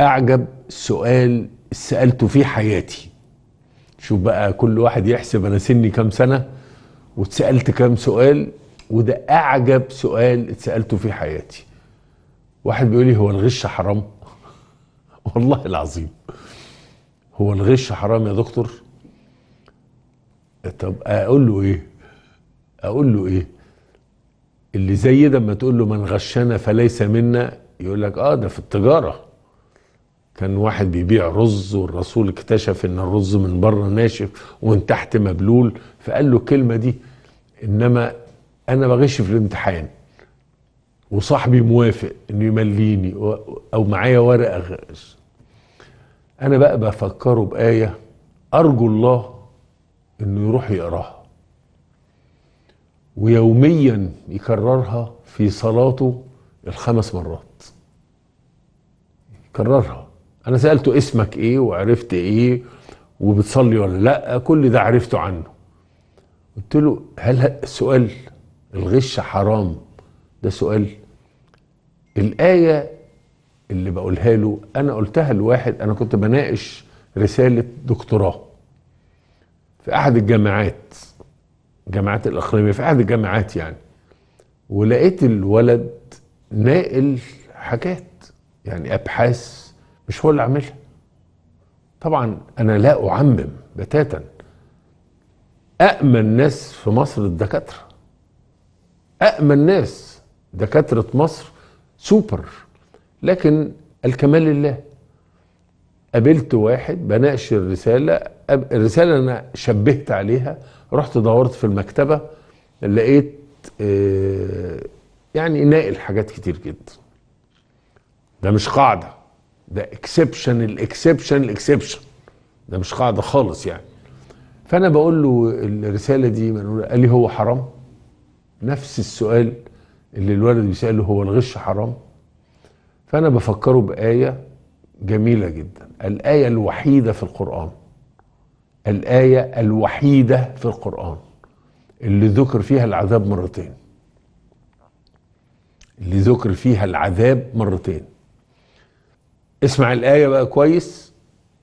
أعجب سؤال سألته في حياتي شوف بقى كل واحد يحسب أنا سني كام سنة واتسألت كام سؤال وده أعجب سؤال اتسألته في حياتي واحد بيقول لي هو الغش حرام والله العظيم هو الغش حرام يا دكتور طب اقول له ايه اقول له ايه اللي زي ده اما تقول له من غشنا فليس منا يقول لك اه ده في التجاره كان واحد بيبيع رز والرسول اكتشف ان الرز من بره ناشف ومن تحت مبلول فقال له الكلمه دي انما انا بغش في الامتحان وصاحبي موافق انه يمليني او معايا ورقه غش. انا بقى بفكره بايه ارجو الله انه يروح يقراها ويوميا يكررها في صلاته الخمس مرات يكررها انا سالته اسمك ايه وعرفت ايه وبتصلي ولا لا كل ده عرفته عنه قلت له هل سؤال الغش حرام ده سؤال الايه اللي بقولها له انا قلتها لواحد انا كنت بناقش رساله دكتوراه في احد الجامعات جامعات الاقليميه في احد الجامعات يعني ولقيت الولد ناقل حاجات يعني ابحاث مش هو اللي عاملها طبعا انا لا اعمم بتاتا أأمن ناس في مصر الدكاترة أأمن ناس دكاترة مصر سوبر لكن الكمال لله قابلت واحد بناقش الرسالة الرسالة أنا شبهت عليها رحت دورت في المكتبة لقيت آه، يعني ناقل حاجات كتير جدا ده مش قاعدة ده اكسبشن الاكسبشن الاكسبشن ده مش قاعده خالص يعني فانا بقول له الرساله دي قال لي هو حرام نفس السؤال اللي الولد بيساله هو الغش حرام فانا بفكره بايه جميله جدا الايه الوحيده في القران الايه الوحيده في القران اللي ذكر فيها العذاب مرتين اللي ذكر فيها العذاب مرتين اسمع الآية بقى كويس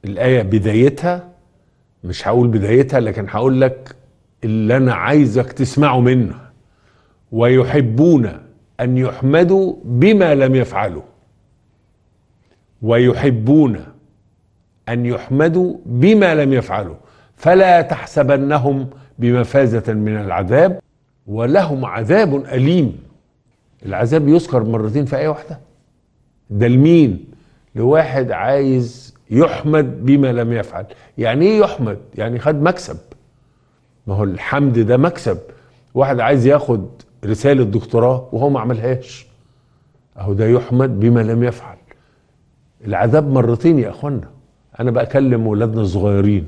الآية بدايتها مش هقول بدايتها لكن هقول لك اللي أنا عايزك تسمعه منه ويحبون أن يحمدوا بما لم يفعلوا ويحبون أن يحمدوا بما لم يفعلوا فلا تحسبنهم بمفازة من العذاب ولهم عذاب أليم العذاب يذكر مرتين في آية واحدة ده لمين؟ لواحد عايز يحمد بما لم يفعل يعني ايه يحمد يعني خد مكسب ما هو الحمد ده مكسب واحد عايز ياخد رساله دكتوراه وهو ما عملهاش اهو ده يحمد بما لم يفعل العذاب مرتين يا اخوانا انا بكلم ولادنا الصغيرين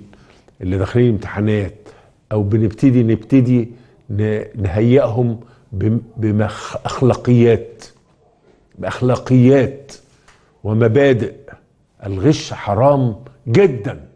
اللي داخلين امتحانات او بنبتدي نبتدي نهيئهم باخلاقيات باخلاقيات ومبادئ الغش حرام جدا